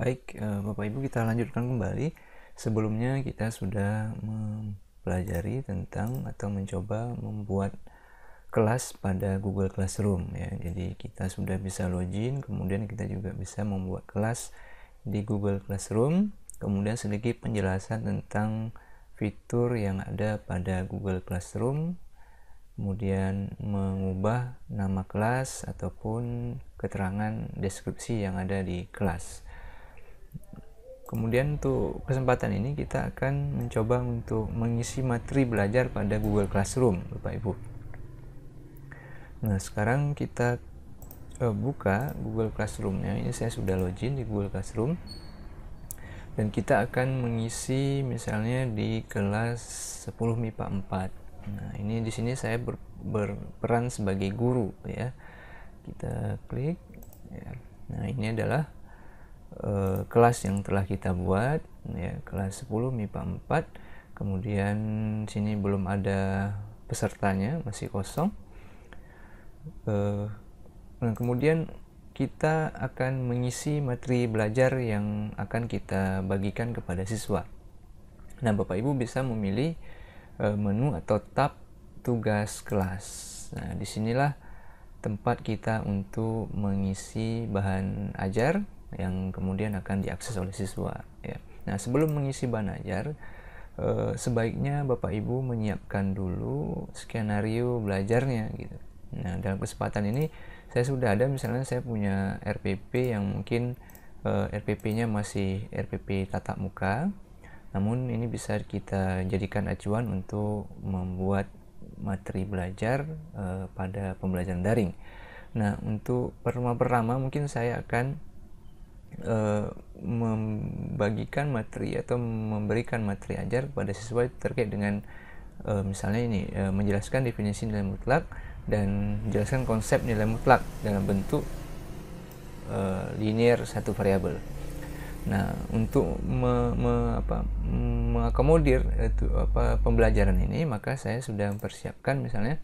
Baik, eh, Bapak Ibu kita lanjutkan kembali. Sebelumnya kita sudah mempelajari tentang atau mencoba membuat kelas pada Google Classroom ya. Jadi kita sudah bisa login, kemudian kita juga bisa membuat kelas di Google Classroom. Kemudian sedikit penjelasan tentang fitur yang ada pada Google Classroom. Kemudian mengubah nama kelas ataupun keterangan deskripsi yang ada di kelas. Kemudian untuk kesempatan ini kita akan mencoba untuk mengisi materi belajar pada Google Classroom, Bapak Ibu. Nah, sekarang kita uh, buka Google Classroom-nya. Ini saya sudah login di Google Classroom. Dan kita akan mengisi misalnya di kelas 10 MIPA 4. Nah, ini di sini saya ber, berperan sebagai guru ya. Kita klik ya. Nah, ini adalah Eh, kelas yang telah kita buat ya kelas 10 MIPA 4 kemudian sini belum ada pesertanya masih kosong nah kemudian kita akan mengisi materi belajar yang akan kita bagikan kepada siswa nah bapak ibu bisa memilih eh, menu atau tab tugas kelas nah disinilah tempat kita untuk mengisi bahan ajar yang kemudian akan diakses oleh siswa ya. Nah, sebelum mengisi bahan ajar e, eh, sebaiknya Bapak Ibu menyiapkan dulu skenario belajarnya gitu. Nah, dalam kesempatan ini saya sudah ada misalnya saya punya RPP yang mungkin e, eh, RPP-nya masih RPP tatap muka. Namun ini bisa kita jadikan acuan untuk membuat materi belajar e, pada pembelajaran daring. Nah, untuk pertama-pertama mungkin saya akan uh, membagikan materi atau memberikan materi ajar kepada siswa terkait dengan uh, misalnya ini uh, menjelaskan definisi nilai mutlak dan menjelaskan konsep nilai mutlak dalam bentuk uh, linear satu variabel. Nah, untuk me, me, apa, mengakomodir itu apa pembelajaran ini, maka saya sudah mempersiapkan misalnya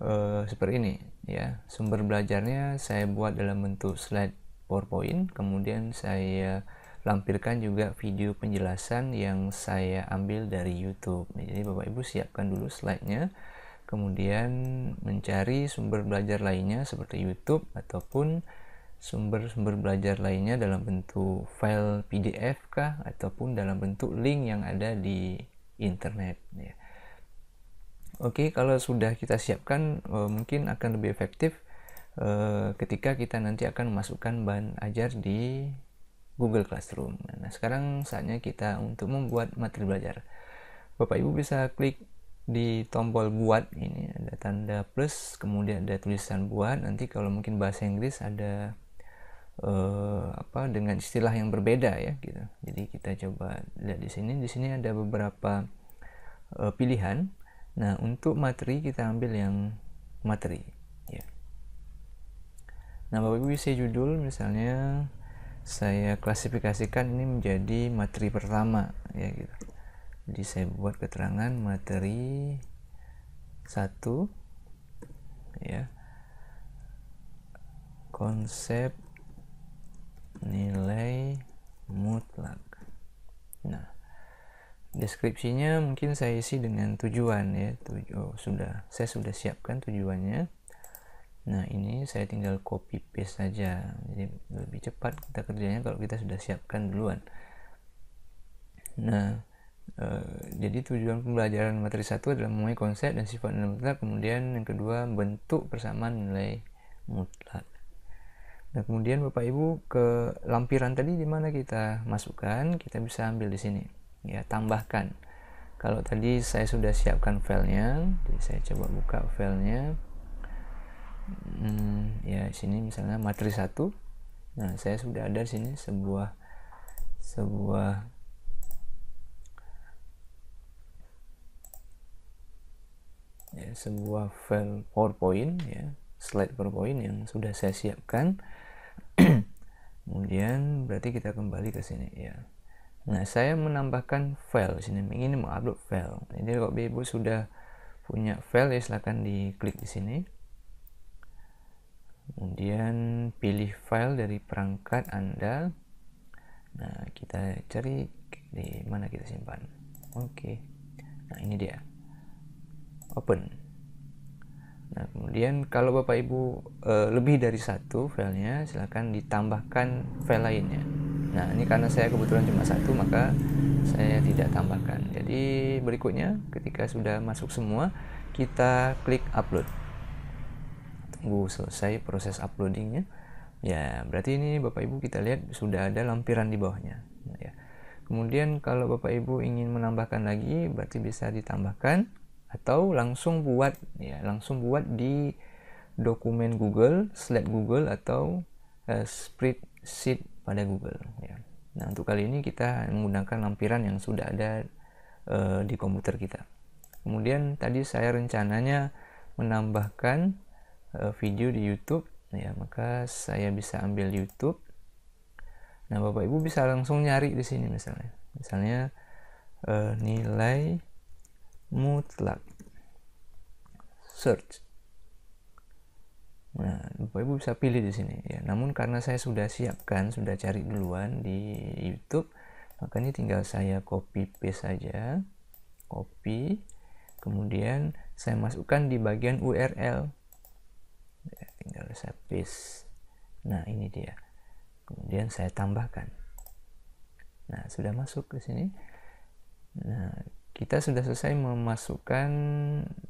uh, seperti ini ya. Sumber belajarnya saya buat dalam bentuk slide PowerPoint kemudian saya lampirkan juga video penjelasan yang saya ambil dari YouTube. Jadi Bapak Ibu siapkan dulu slide-nya, kemudian mencari sumber belajar lainnya seperti YouTube ataupun sumber-sumber belajar lainnya dalam bentuk file PDF kah ataupun dalam bentuk link yang ada di internet ya. Oke, kalau sudah kita siapkan eh, mungkin akan lebih efektif Eh, ketika kita nanti akan memasukkan bahan ajar di Google Classroom. Nah, sekarang saatnya kita untuk membuat materi belajar. Bapak Ibu bisa klik di tombol buat ini ada tanda plus kemudian ada tulisan buat nanti kalau mungkin bahasa Inggris ada uh, apa dengan istilah yang berbeda ya gitu jadi kita coba lihat di sini di sini ada beberapa uh, pilihan nah untuk materi kita ambil yang materi ya Nah, Bapak Ibu bisa judul misalnya saya klasifikasikan ini menjadi materi pertama ya gitu. Jadi saya buat keterangan materi satu ya konsep nilai mutlak. Nah, deskripsinya mungkin saya isi dengan tujuan ya. Tujuh, oh, sudah saya sudah siapkan tujuannya nah ini saya tinggal copy paste saja jadi lebih cepat kita kerjanya kalau kita sudah siapkan duluan nah e, jadi tujuan pembelajaran materi satu adalah memahami konsep dan sifat nilai mutlak kemudian yang kedua bentuk persamaan nilai mutlak nah kemudian bapak ibu ke lampiran tadi di mana kita masukkan kita bisa ambil di sini ya tambahkan kalau tadi saya sudah siapkan filenya jadi saya coba buka filenya ya sini misalnya matriks satu nah saya sudah ada di sini sebuah sebuah ya, sebuah file PowerPoint ya slide PowerPoint yang sudah saya siapkan kemudian berarti kita kembali ke sini ya Nah, saya menambahkan file sini ingin mengupload file. Jadi kalau Ibu sudah punya file ya silahkan diklik di sini kemudian pilih file dari perangkat Anda nah kita cari di mana kita simpan oke nah ini dia open nah kemudian kalau bapak ibu e, lebih dari satu filenya silahkan ditambahkan file lainnya nah ini karena saya kebetulan cuma satu maka saya tidak tambahkan jadi berikutnya ketika sudah masuk semua kita klik upload nunggu selesai proses uploadingnya ya berarti ini bapak ibu kita lihat sudah ada lampiran di bawahnya nah, ya. kemudian kalau bapak ibu ingin menambahkan lagi berarti bisa ditambahkan atau langsung buat ya langsung buat di dokumen Google slide Google atau uh, spreadsheet pada Google ya nah untuk kali ini kita menggunakan lampiran yang sudah ada uh, di komputer kita kemudian tadi saya rencananya menambahkan Eh, video di YouTube ya maka saya bisa ambil YouTube nah bapak ibu bisa langsung nyari di sini misalnya misalnya uh, nilai mutlak search nah bapak ibu bisa pilih di sini ya namun karena saya sudah siapkan sudah cari duluan di YouTube makanya tinggal saya copy paste saja copy kemudian saya masukkan di bagian URL tinggal saya paste nah ini dia kemudian saya tambahkan nah sudah masuk ke sini nah kita sudah selesai memasukkan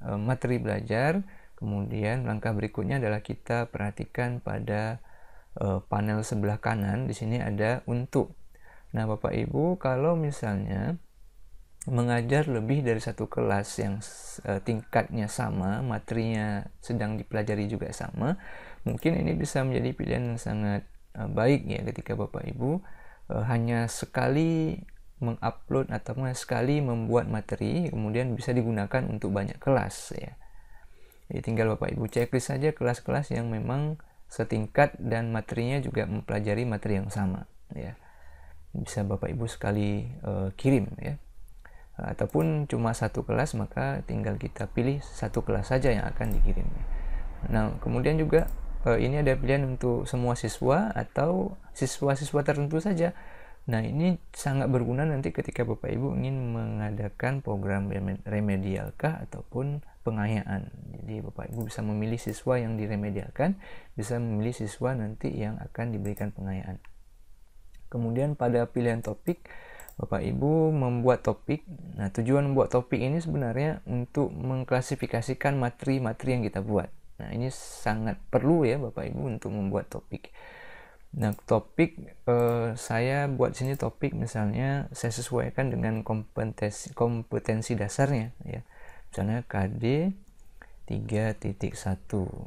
e, materi belajar kemudian langkah berikutnya adalah kita perhatikan pada e, panel sebelah kanan di sini ada untuk nah bapak ibu kalau misalnya mengajar lebih dari satu kelas yang uh, tingkatnya sama, materinya sedang dipelajari juga sama, mungkin ini bisa menjadi pilihan yang sangat uh, baik ya ketika Bapak Ibu uh, hanya sekali mengupload atau hanya sekali membuat materi kemudian bisa digunakan untuk banyak kelas ya. Jadi tinggal Bapak Ibu checklist saja kelas-kelas yang memang setingkat dan materinya juga mempelajari materi yang sama ya. Bisa Bapak Ibu sekali uh, kirim ya ataupun cuma satu kelas maka tinggal kita pilih satu kelas saja yang akan dikirim. Nah, kemudian juga eh, ini ada pilihan untuk semua siswa atau siswa-siswa tertentu saja. Nah, ini sangat berguna nanti ketika Bapak Ibu ingin mengadakan program remedial ataupun pengayaan. Jadi Bapak Ibu bisa memilih siswa yang diremedialkan, bisa memilih siswa nanti yang akan diberikan pengayaan. Kemudian pada pilihan topik Bapak Ibu membuat topik. Nah, tujuan membuat topik ini sebenarnya untuk mengklasifikasikan materi-materi yang kita buat. Nah, ini sangat perlu ya Bapak Ibu untuk membuat topik. Nah, topik eh, saya buat sini topik misalnya saya sesuaikan dengan kompetensi kompetensi dasarnya ya. Misalnya KD 3.1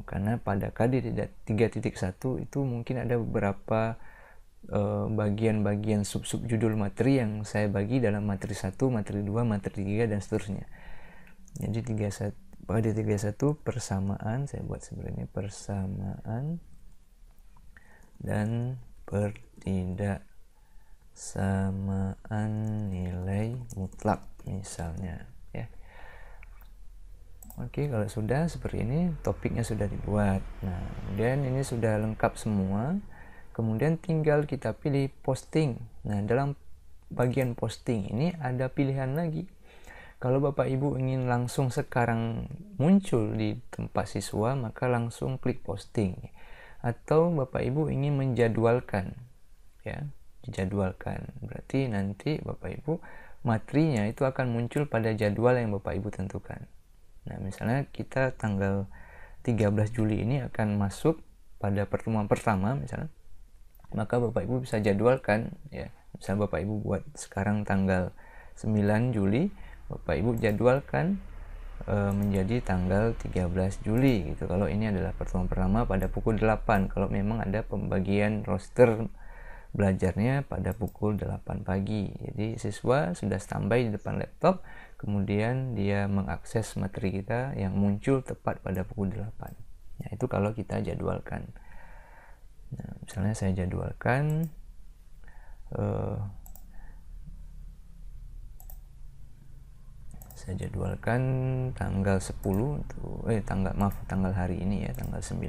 karena pada KD 3.1 itu mungkin ada beberapa Eh, bagian-bagian sub-sub judul materi yang saya bagi dalam materi 1, materi 2, materi 3 dan seterusnya. Jadi 31 pada 31 persamaan saya buat sebenarnya persamaan dan pertidak samaan nilai mutlak misalnya ya. Oke, kalau sudah seperti ini topiknya sudah dibuat. Nah, kemudian ini sudah lengkap semua Kemudian tinggal kita pilih posting. Nah, dalam bagian posting ini ada pilihan lagi. Kalau Bapak Ibu ingin langsung sekarang muncul di tempat siswa, maka langsung klik posting. Atau Bapak Ibu ingin menjadwalkan, ya, dijadwalkan. Berarti nanti Bapak Ibu materinya itu akan muncul pada jadwal yang Bapak Ibu tentukan. Nah, misalnya kita tanggal 13 Juli ini akan masuk pada pertemuan pertama misalnya maka Bapak Ibu bisa jadwalkan ya. Misalnya Bapak Ibu buat sekarang tanggal 9 Juli, Bapak Ibu jadwalkan e, menjadi tanggal 13 Juli gitu. Kalau ini adalah pertemuan pertama pada pukul 8. Kalau memang ada pembagian roster belajarnya pada pukul 8 pagi. Jadi siswa sudah standby di depan laptop, kemudian dia mengakses materi kita yang muncul tepat pada pukul 8. Nah, ya, itu kalau kita jadwalkan. Nah, misalnya saya jadwalkan uh, saya jadwalkan tanggal 10 tuh, eh tanggal maaf tanggal hari ini ya tanggal 9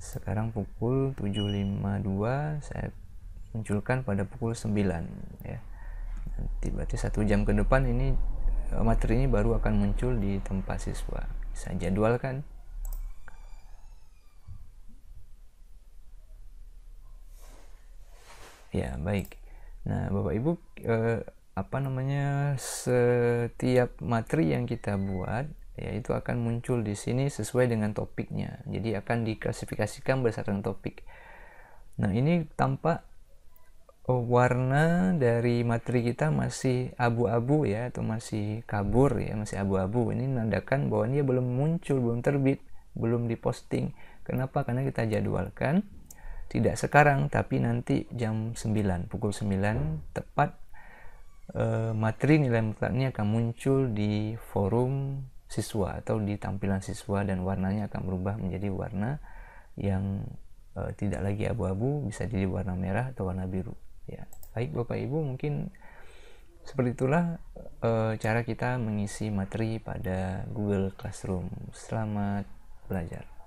sekarang pukul 7.52 saya munculkan pada pukul 9 ya nanti berarti satu jam ke depan ini eh, materi ini baru akan muncul di tempat siswa saya jadwalkan Ya, baik. Nah, Bapak Ibu, eh, apa namanya? Setiap materi yang kita buat ya itu akan muncul di sini sesuai dengan topiknya. Jadi akan diklasifikasikan berdasarkan topik. Nah, ini tampak eh, warna dari materi kita masih abu-abu ya atau masih kabur ya masih abu-abu ini menandakan bahwa dia belum muncul belum terbit belum diposting kenapa karena kita jadwalkan tidak sekarang tapi nanti jam 9 pukul 9 tepat eh, materi nilai mutlaknya akan muncul di forum siswa atau di tampilan siswa dan warnanya akan berubah menjadi warna yang eh, tidak lagi abu-abu bisa jadi warna merah atau warna biru ya baik Bapak Ibu mungkin seperti itulah e, cara kita mengisi materi pada Google Classroom selamat belajar